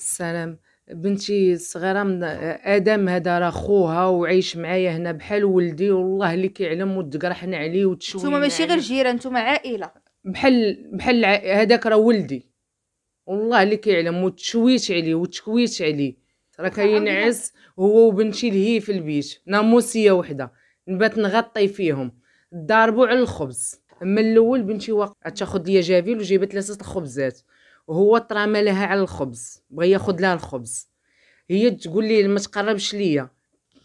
السلام بنتي الصغيرة من آدم هذا راه خوها وعايش معايا هنا بحال ولدي والله اللي كيعلم وتقرحنا عليه وتشوفنا انتوما ماشي غير جيران انتوما عائلة بحال بحال هذاك راه ولدي والله اللي كيعلم وتشويت عليه وتكويت عليه راه كينعس هو وبنتي لهيه في البيت ناموسية وحدة نبات نغطي فيهم ضاربوا على الخبز من الاول بنتي واقفه تاخذ ليا جافيل وجايبه ثلاثه الخبزات هو ترامى لها على الخبز بغى ياخد لها الخبز هي تقول لي ما تقربش ليا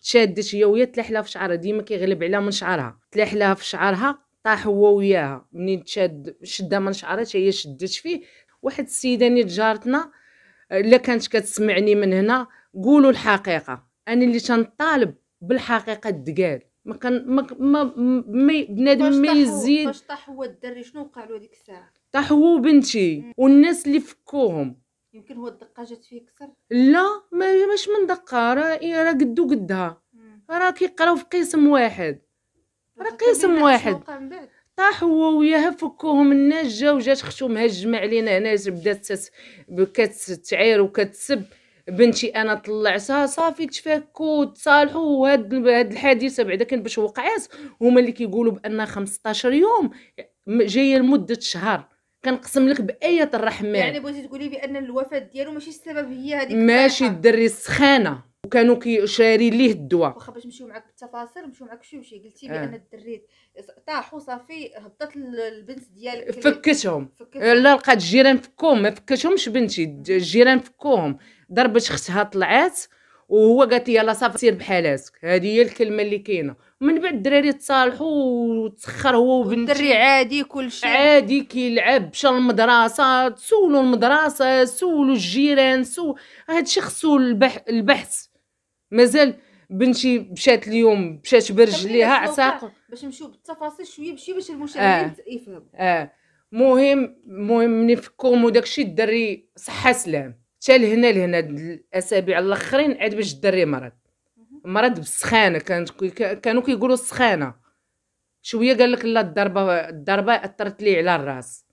تشادت هي وهي تلاح لها في شعرها ديما كيغلب عليها من شعرها تلاح لها في شعرها طاح هو وياها منين تشاد شدها من شعرها هي شدت فيه واحد السيده نيت جارتنا الا كانت كتسمعني من هنا قولوا الحقيقه انا اللي تنطالب بالحقيقه الدقال ما كان ما ما بنادم ما يزيد واش طاح هو الدري شنو وقع له هذيك الساعه طاحوا بنتي والناس اللي فكوهم يمكن هو الدقه جات فيه كسر لا ما مش من دقه راه إيه، راه قدو قدها راه كيقراو في قسم واحد راه قسم واحد طاح هو وياها فكوهم الناس جاو جات اختو مهجمه علينا هنا بدات كتعير وكتسب بنتي انا طلعتها صافي تفكوا وتصالحوا وهاد هاد الحادثه بعدا كان باش وقعات هما اللي كيقولوا بان 15 يوم جايه لمده شهر كنقسم لك بايه الرحمن يعني بغيتي تقولي بان الوفاه ديالو ماشي السبب هي هذيك ماشي الدري السخانه وكانوا كيشاري ليه الدواء واخا باش نمشيو معاك بالتفاصيل نمشيو معاك شوشي قلتي آه. بان آه. الدري طاح وصافي هبطت البنت ديالك فكتهم لا لقات الجيران فكوهم ما فكتهمش بنتي الجيران فكوهم ضربت اختها طلعات وهو قالت لي يلا صافي سير بحالاتك هذه هي الكلمه اللي كاينه من بعد الدراري تصالحوا وتسخر هو وبنتي الدري عادي كل شيء عادي كيلعب مشى للمدرسه تسولوا المدرسه سولوا الجيران سو هادشي خصو البح... البحث مازال بنتي مشات اليوم مشات برجليها عساق باش نمشيو بالتفاصيل شويه بشي باش المشاهدين آه. يفهموا اه مهم مهم ملي فكهم وداكشي الدري صحه سلام حتى لهنا لهنا الاسابيع الاخرين عاد باش الدري مرض مرض بالسخانه كانت كانوا كيقولوا السخانه شويه قال لك لا الضربه الضربه اثرت لي على الراس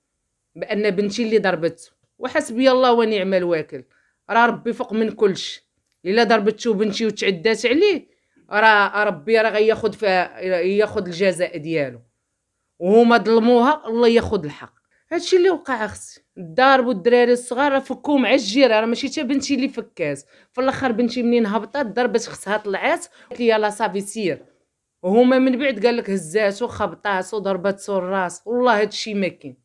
بان بنتي اللي ضربت وحسبي الله ونعم الوكيل راه ربي فوق من كلش الا ضربتو بنتي وتعدات عليه راه ربي راه غياخد فيها ياخد الجزاء ديالو وهما ظلموها الله ياخد الحق هادشي اللي وقع اختي الدار والدراري الصغار فكو مع الجيره راه ماشي حتى بنتي اللي فكات في الاخر بنتي منين هبطت ضربت خصها طلعات قالت لي يلاه صافي سير وهما من بعد قال لك هزات وخبطات وضربات سور الراس والله هادشي ما كاين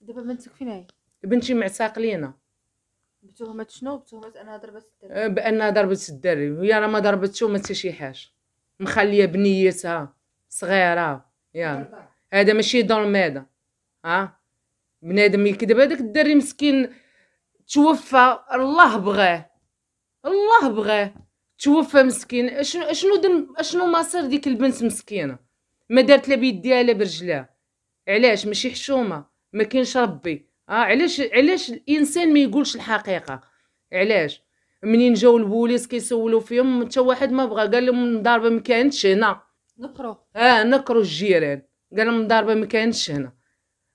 دابا بنتك فين هي بنتي معتاق لينا بتهمه شنو بتهمه انها ضربت الدري أه، بانها ضربت الدري وهي راه ما ضربتش ما حتى شي حاجه مخليه بنيتها صغيره يلا هذا ماشي دور هذا ها بنادم يكذب هذاك الدري مسكين توفى الله بغاه الله بغاه توفى مسكين اشنو اشنو دن اشنو مصير ديك البنت مسكينه ما دارت لا بيديها لا برجلها علاش ماشي حشومه ما كاينش ربي اه علاش علاش الانسان ما يقولش الحقيقه علاش منين جاو البوليس كيسولوا فيهم حتى واحد ما بغى قال لهم الضربه ما كانتش هنا نكرو اه نكرو الجيران قال لهم الضربه ما كانتش هنا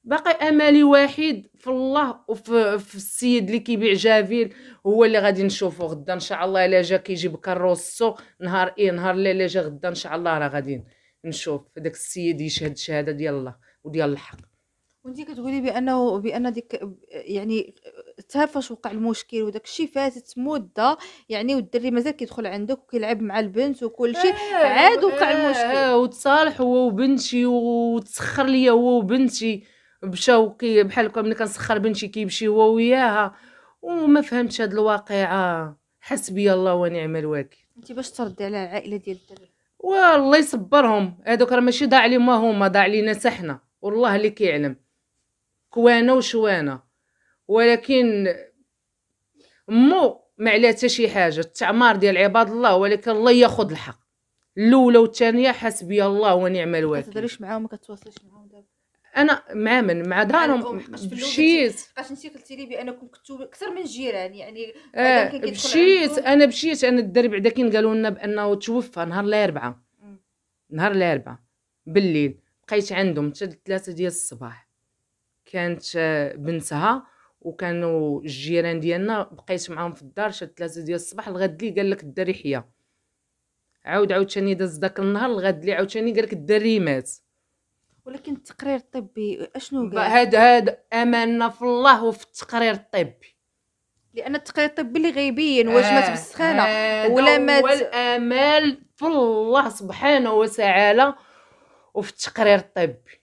باقي امالي واحد في الله وفي في السيد اللي كيبيع جافيل هو اللي غادي نشوفو غدا ان شاء الله الا جا كيجيب كروسو نهار ايه نهار لا جا غدا ان شاء الله راه غادي نشوف داك السيد يشهد شهاده ديال الله وديال الحق وانت كتقولي بانه بان ديك يعني حتى فاش وقع المشكل وداك الشيء فاتت مده يعني والدري مازال كيدخل عندك وكيلعب مع البنت وكل شيء آه، عاد وقع آه، المشكل آه وتصالح هو وبنتي وتسخر ليا هو وبنتي بشوقي كي بحال هكا ملي كنسخر بنتي كيمشي هو وياها وما فهمتش هاد الواقعه حسبي الله ونعم الوكيل انت باش تردي على العائله ديال الدري والله يصبرهم هادوك راه ماشي ضاع ما هما ضاع لينا حنا والله اللي كيعلم كوانا وشوانا ولكن مو ما عليها حتى شي حاجه التعمار ديال عباد الله ولكن الله ياخذ الحق الاولى والثانيه حسبي الله ونعم الوكيل ما تهضريش معاهم ما كتواصلش معاهم انا مامن مع دارهم مشيت باش نسيت قلتي لي بانكم كنتو اكثر من جيران يعني آه مشيت انا مشيت انا الدري بعدا كين قالوا لنا بانه توفى نهار الاربعاء نهار الاربعاء بالليل بقيت عندهم حتى ثلاثة ديال الصباح كانت آه، بنتها وكانوا الجيران ديالنا بقيت معاهم في الدار حتى ثلاثة ديال الصباح الغد لي قال لك الدري حيا عاود عاوتاني داز داك النهار الغد لي عاوتاني قال لك الدري مات ولكن التقرير الطبي اشنو قال هذا هذا امنا في الله وفي التقرير الطبي لان التقرير الطبي اللي غيبين واش مات بالسخانه ولا مات والامال في الله سبحانه وتعالى وفي التقرير الطبي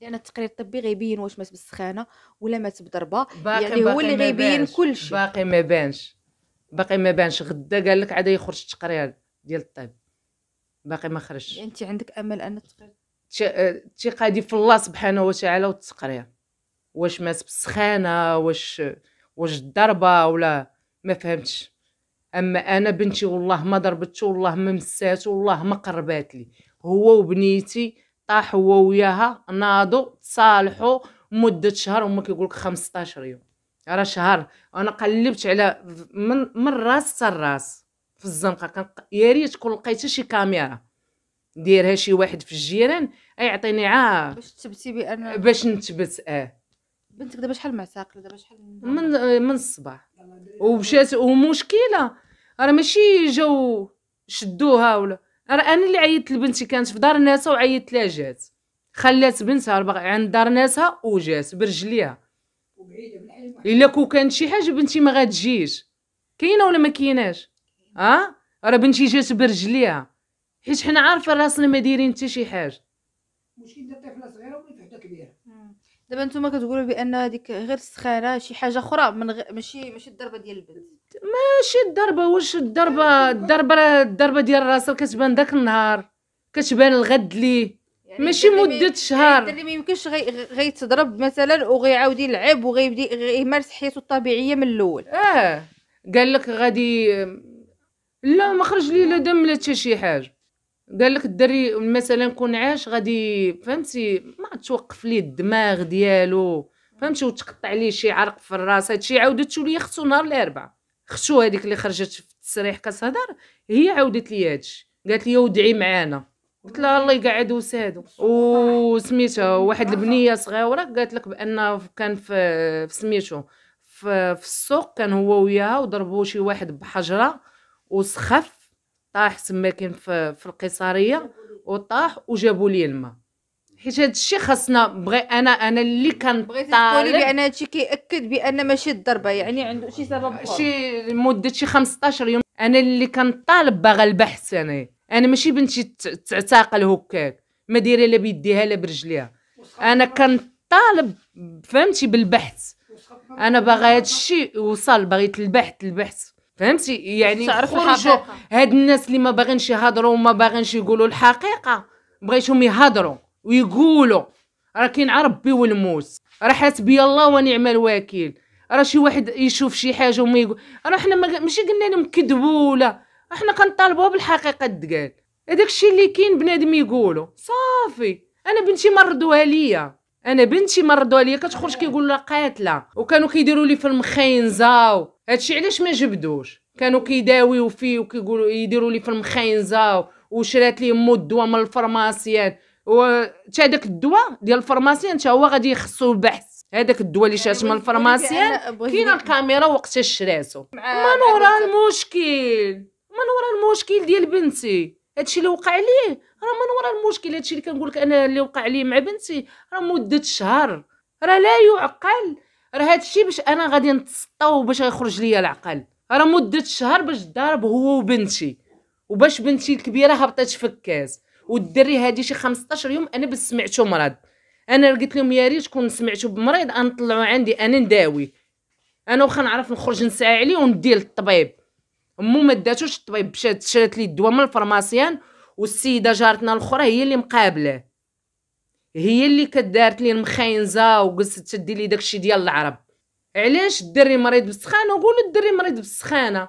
لان التقرير الطبي غيبين واش مات بالسخانه ولا مات بضربه يعني هو اللي غيبين كل شيء باقي ما بانش باقي ما بانش غدا قال لك عاد يخرج التقرير ديال الطب باقي ما خرجش يعني انت عندك امل ان التقرير الثقه هذه في الله سبحانه وتعالى والتقرير واش مات بالسخانه واش واش الضربه ولا ما فهمتش اما انا بنتي والله ما ضربتو والله ما مساتو والله ما قربات لي هو وبنيتي طاح هو وياها ناضوا تصالحوا مده شهر هما كيقول لك 15 يوم راه شهر انا قلبت على من من راس حتى الراس في الزنقه يا ريت كون لقيت شي كاميرا دايرها شي واحد في الجيران يعطيني عا باش تثبتي بان باش نثبت اه بنتك دابا شحال معتقله دابا شحال من من آه، الصباح ومشات ومشكله راه ماشي جاو شدوها ولا راه انا اللي عيطت لبنتي كانت في دار ناسها وعيطت لها جات خلات بنتها عند دار ناسها وجات برجليها الا كون كانت شي حاجه بنتي ما غاتجيش كاينه ولا ما كايناش اه راه بنتي جات برجليها حيت حنا عارفين راسنا ما دايرين حتى شي حاجه ماشي ديال طفله صغيره ولا وحده كبيره دابا نتوما كتقولوا بان هذيك غير السخانه شي حاجه اخرى من غ... ماشي ماشي الضربه ديال البنت ماشي الضربه واش الضربه الضربه الضربه ديال راسها كتبان داك النهار كتبان الغد ليه يعني ماشي مده يعني شهر يعني ما يمكنش غيتضرب غي مثلا وغيعاود يلعب وغيبدا يمارس حياته الطبيعيه من الاول اه قال لك غادي لا ما خرج لي لا دم لا حتى شي حاجه قال لك الدري مثلا كون عاش غادي فهمتي ما توقف ليه الدماغ ديالو فهمتي وتقطع ليه شي عرق في الراس هادشي عاودت لي خصو نهار الاربعاء خشو هذيك اللي خرجت في التسريح كتهضر هي عاودت لي هادشي قالت لي ودعي معانا قلت لها الله يقعد وسادو وسميتها واحد البنيه صغيره قالت لك بان كان في سميتو في السوق كان هو وياها وضربوا شي واحد بحجره وسخف طاح سماكن في, في القيصريه وطاح وجابوا لي الماء حيت هذا الشيء خاصنا بغي انا انا اللي كنطالب تقولي بان هادشي كياكد بان ماشي الضربه يعني عنده شي سبب اخر شي مده شي 15 يوم انا اللي كنطالب باغا البحث انا انا ماشي بنتي تعتقل هكاك ما دايره لا بيديها لا برجليها انا كنطالب فهمتي بالبحث انا باغا هادشي وصل بغيت البحث البحث فهمتي يعني خرجوا هاد الناس اللي ما باغينش يهضروا وما باغينش يقولوا الحقيقه بغيتهم يهضروا ويقولوا راه كاين ربي والموس راه حسبي الله ونعم الوكيل راه شي واحد يشوف شي حاجه وما يقول راه حنا ماشي قلنا لهم كذبوا ولا حنا كنطالبوا بالحقيقه تقال هذاك الشيء اللي كاين بنادم يقولوا صافي انا بنتي مرضوها ليا انا بنتي مرضوا عليا كتخرج كيقول لها قاتله وكانوا كيديروا لي في المخينزه هادشي علاش ما جبدوش كانوا كيداويو فيه وكيقولوا يديروا لي في المخينزه وشرات لي مو الدواء من الفرماسيان وتا داك الدواء ديال الفرماسيان حتى هو غادي يخصو البحث هذاك الدواء اللي شات من الفرماسيان كاينه الكاميرا وقتها شراتو من ورا المشكل من ورا المشكل ديال بنتي هادشي اللي وقع ليه راه من ورا المشكل هادشي اللي كنقول لك انا اللي وقع لي مع بنتي راه مده شهر راه لا يعقل راه هادشي باش انا غادي نتسطى باش يخرج ليا العقل راه مده شهر باش ضارب هو وبنتي وباش بنتي الكبيره هبطت الكاز والدري هادي شي 15 يوم انا بس سمعتو مرض انا قلت لهم يا ريت كون سمعتو بمريض نطلعو عندي انا نداوي انا واخا نعرف نخرج نساعي عليه وندي للطبيب امو ما داتوش الطبيب مشات شرات لي الدواء من الفرماسيان والسيده جارتنا الاخرى هي اللي مقابله هي اللي كدارت لي المخينزه وقلت تشدي لي داكشي ديال العرب علاش الدري مريض بالسخانه قولوا الدري مريض بالسخانه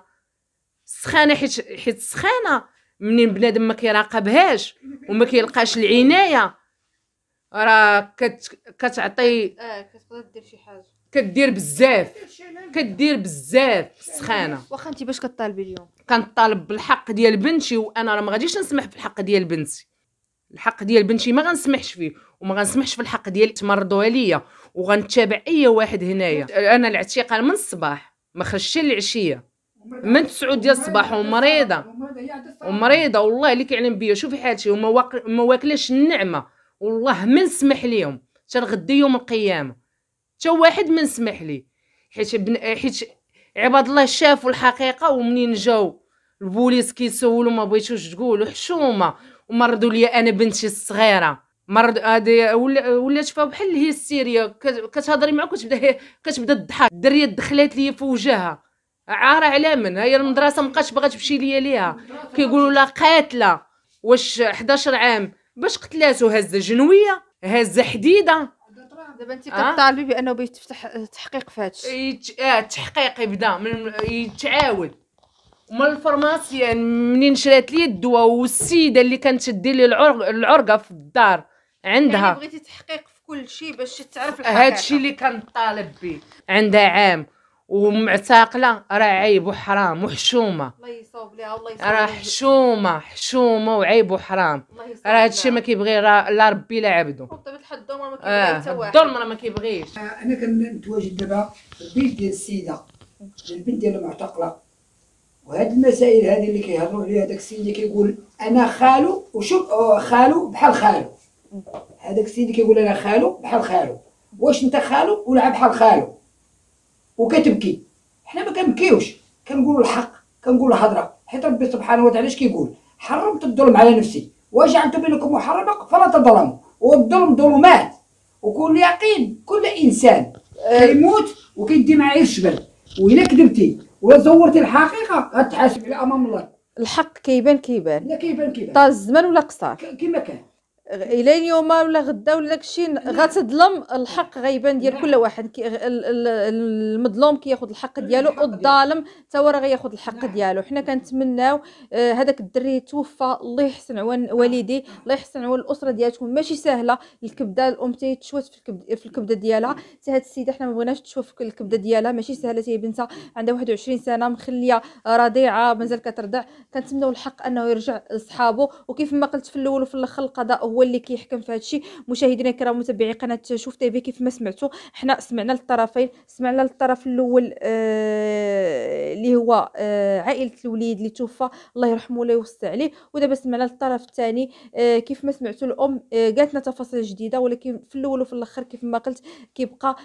السخانه حيت حيت السخانه منين بنادم ما كيراقبهاش وما كيلقاش العنايه راه كت... كتعطي اه كتقدر دير شي حاجه كدير بزاف كدير بزاف السخانه واخا انت باش كطالبي اليوم كنطالب بالحق ديال بنتي وانا راه ما غاديش نسمح بالحق ديال بنتي الحق ديال بنتي ما غنسمحش فيه وما غنسمحش في الحق ديال تمرضوها ليا وغنتابع اي واحد هنايا انا الاعتقال من الصباح ما خرجتش العشيه من 9 ديال الصباح ومريضه ومريضه والله اللي كيعلم بيا شوفي حالتي وما ما واكلاش النعمه والله ما نسمح ليهم حتى لغدا يوم القيامه حتى واحد ما نسمح ليه حيت حيت عباد الله شافوا الحقيقه ومنين جاو البوليس كيسولوا ما بغيتوش تقولوا حشومه ومرضوا لي انا بنتي الصغيره مرض هادي ولات فيها بحال الهستيريا كتهضري معاك كتبدا كتبدا الضحك الدريه دخلات لي في وجهها عاره على من هي المدرسه مابقاتش باغا تمشي ليا ليها كيقولوا لها قاتله واش 11 عام باش قتلاتو هزه جنويه هزه حديده دابا انت اه؟ كطالبي بانه بيتفتح تحقيق في هذا الشيء اه التحقيق يبدا من يتعاود ومن الفرماسيان يعني منين شرات لي الدواء والسيده اللي كانت تدي لي العرق... العرقه في الدار عندها يعني بغيتي تحقيق في كل شيء باش تعرف الحقيقه الشيء اللي كنطالب به عندها عام ومعتقله راه عيب وحرام وحشومه الله يصوب ليها والله يصوب راه حشومه حشومه وعيب وحرام راه هادشي ما كيبغي لا ربي لا عبده كيبغي الظلم راه ما كيبغيش آه، انا كنتواجد دابا في البيت ديال السيده البنت ديال المعتقله وهاد المسائل هذه اللي كيهضروا عليها داك السيد اللي كيقول انا خالو وشوف آه، خالو بحال خالو هذاك السيد اللي كيقول انا خالو بحال خالو واش انت خالو ولا بحال خالو وكتبكي حنا ما كنبكيوش كنقولوا الحق كنقولوا الهضره حيت ربي سبحانه وتعالى اش كيقول حرمت الظلم على نفسي وجعلت بينكم محرمه فلا تظلموا والظلم ظلمات وكل يقين كل انسان أه، يموت وكيدي معاه الشبل وإلا كذبتي ولا زورتي الحقيقه غتحاسب على امام الله الحق كيبان كيبان لا كيبان كيبان طال الزمان ولا قصار كيما كان الى يوم ولا غدا ولا داكشي غتظلم الحق غيبان ديال كل واحد كي المظلوم كياخذ الحق ديالو والظالم حتى هو راه غياخذ الحق ديالو حنا كنتمناو آه، هذاك الدري توفى الله يحسن عون والدي الله يحسن عون الاسره ديالتكم ماشي سهله الكبده الام تيتشوت في الكبده في الكبده ديالها حتى هاد السيده حنا ما بغيناش تشوف الكبده ديالها ماشي سهله هي بنتها عندها 21 سنه مخليه رضيعه مازال كترضع كنتمناو الحق انه يرجع لصحابه وكيف ما قلت في الاول وفي الاخر القضاء هو هو اللي كيحكم في هادشي مشاهدينا الكرام متابعي قناه شوف في كيف ما سمعتوا حنا سمعنا للطرفين سمعنا للطرف الاول آه، اللي آه هو آه عائله الوليد اللي توفى الله يرحمه ولا يوسع عليه ودابا سمعنا للطرف الثاني آه كيف ما سمعتوا الام آه لنا تفاصيل جديده ولكن في الاول وفي الاخر كيف ما قلت كيبقى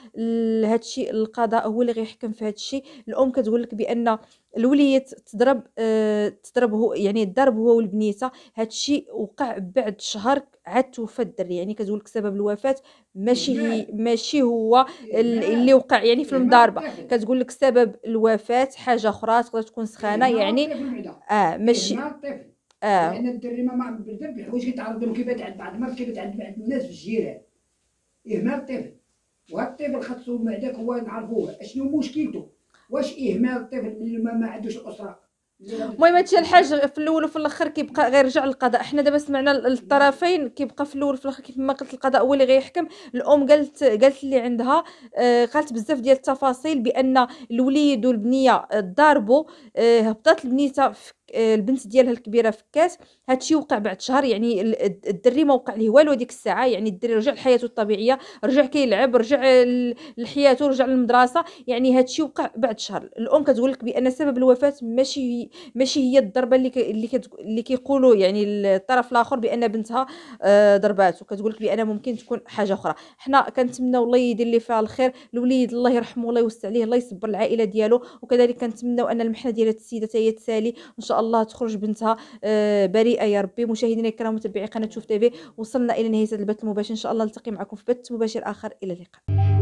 هادشي القضاء هو اللي غيحكم في هادشي الام كتقول لك بان الوليد تضرب آه تضرب هو يعني ضرب هو والبنيته هذا الشيء وقع بعد شهر عاد توفى الدري يعني كتقول لك سبب الوفاه ماشي هي ماشي هو اللي وقع يعني في المضاربه كتقول لك سبب الوفاه حاجه اخرى تقدر تكون سخانه يعني اه ماشي اه لان الدري ما بزاف د الحوايج كيتعرض لهم كيف تعد بعض المرات كيف تعد بعض الناس في الجيران اهمال الطفل وهاد الطفل خاصو هذاك هو نعرفوه اشنو مشكلته واش اهمال طيب الطفل من ما, عندوش الاسره المهم هادشي الحاج في الاول وفي الاخر كيبقى غير رجع للقضاء حنا دابا سمعنا الطرفين كيبقى في الاول وفي الاخر كيف ما قلت القضاء هو اللي غيحكم الام قالت قالت اللي عندها آه، قالت بزاف ديال التفاصيل بان الوليد والبنيه ضاربوا آه، هبطات البنيته في البنت ديالها الكبيره فكات هادشي وقع بعد شهر يعني الدري ما وقع ليه والو هذيك الساعه يعني الدري رجع لحياته الطبيعيه رجع كيلعب رجع لحياته رجع للمدرسه يعني هادشي وقع بعد شهر الام كتقول لك بان سبب الوفاه ماشي ماشي هي الضربه اللي اللي اللي كيقولوا يعني الطرف الاخر بان بنتها آه، ضرباتو كتقول لك بان ممكن تكون حاجه اخرى حنا كنتمنى الله يدير اللي فيها الخير الوليد الله يرحمه الله يوسع عليه الله يصبر العائله ديالو وكذلك كنتمناو ان المحنه ديال هاد السيده هي تسالي ان شاء الله الله تخرج بنتها آه، بريئه يا ربي مشاهدينا الكرام متابعي قناه شوف تيفي وصلنا الى نهايه هذا البث المباشر ان شاء الله نلتقي معكم في بث مباشر اخر الى اللقاء